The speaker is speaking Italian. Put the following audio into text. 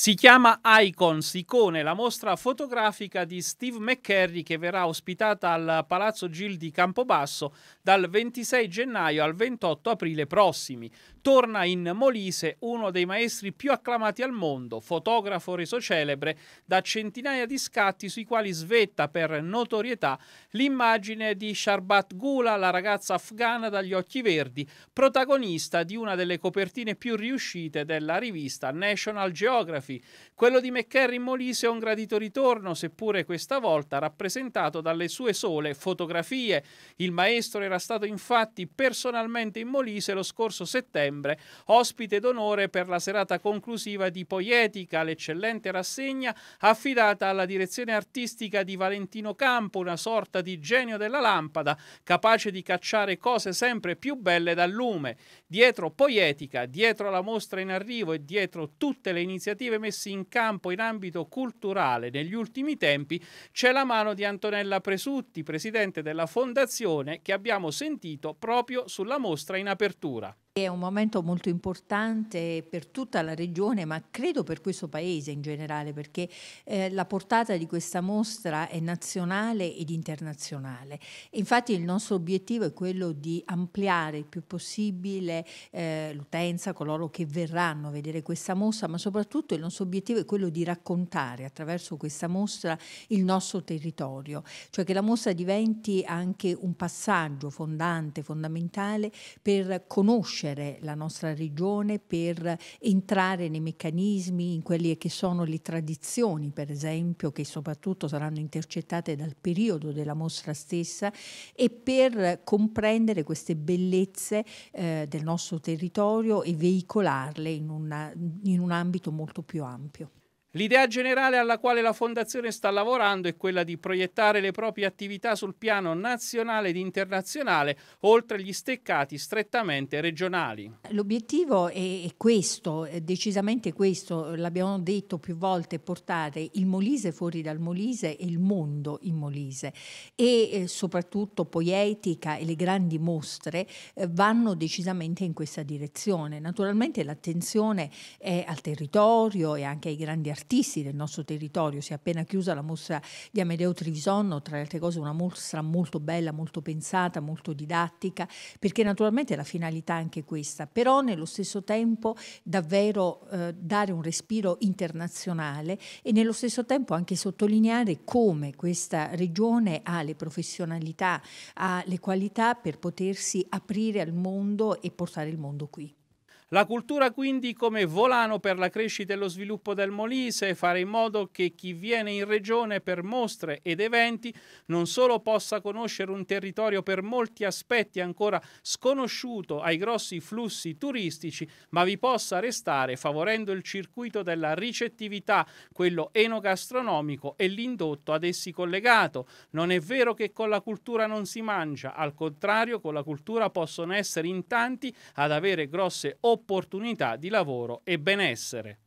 Si chiama Icons, Icone, la mostra fotografica di Steve McCurry che verrà ospitata al Palazzo Gil di Campobasso dal 26 gennaio al 28 aprile prossimi. Torna in Molise uno dei maestri più acclamati al mondo, fotografo reso celebre da centinaia di scatti sui quali svetta per notorietà l'immagine di Sharbat Gula, la ragazza afghana dagli occhi verdi, protagonista di una delle copertine più riuscite della rivista National Geography fotografi. Quello di McCarry in Molise è un gradito ritorno, seppure questa volta rappresentato dalle sue sole fotografie. Il maestro era stato infatti personalmente in Molise lo scorso settembre, ospite d'onore per la serata conclusiva di Poietica, l'eccellente rassegna affidata alla direzione artistica di Valentino Campo, una sorta di genio della lampada, capace di cacciare cose sempre più belle dal lume. Dietro Poietica, dietro la mostra in arrivo e dietro tutte le iniziative sempre messi in campo in ambito culturale negli ultimi tempi c'è la mano di Antonella Presutti, presidente della fondazione, che abbiamo sentito proprio sulla mostra in apertura. È un momento molto importante per tutta la regione, ma credo per questo paese in generale, perché eh, la portata di questa mostra è nazionale ed internazionale. Infatti il nostro obiettivo è quello di ampliare il più possibile eh, l'utenza, coloro che verranno a vedere questa mostra, ma soprattutto il nostro obiettivo è quello di raccontare attraverso questa mostra il nostro territorio, cioè che la mostra diventi anche un passaggio fondante, fondamentale per conoscere conoscere la nostra regione, per entrare nei meccanismi, in quelle che sono le tradizioni, per esempio, che soprattutto saranno intercettate dal periodo della mostra stessa e per comprendere queste bellezze eh, del nostro territorio e veicolarle in, una, in un ambito molto più ampio. L'idea generale alla quale la Fondazione sta lavorando è quella di proiettare le proprie attività sul piano nazionale ed internazionale, oltre gli steccati strettamente regionali. L'obiettivo è questo, è decisamente questo, l'abbiamo detto più volte, portare il Molise fuori dal Molise e il mondo in Molise. E eh, soprattutto Poietica e le grandi mostre eh, vanno decisamente in questa direzione. Naturalmente l'attenzione è al territorio e anche ai grandi artisti artisti del nostro territorio. Si è appena chiusa la mostra di Amedeo Trivisonno, tra le altre cose una mostra molto bella, molto pensata, molto didattica, perché naturalmente la finalità è anche questa, però nello stesso tempo davvero eh, dare un respiro internazionale e nello stesso tempo anche sottolineare come questa regione ha le professionalità, ha le qualità per potersi aprire al mondo e portare il mondo qui. La cultura quindi come volano per la crescita e lo sviluppo del Molise, fare in modo che chi viene in regione per mostre ed eventi non solo possa conoscere un territorio per molti aspetti ancora sconosciuto ai grossi flussi turistici, ma vi possa restare favorendo il circuito della ricettività, quello enogastronomico e l'indotto ad essi collegato. Non è vero che con la cultura non si mangia, al contrario con la cultura possono essere in tanti ad avere grosse opportunità opportunità di lavoro e benessere.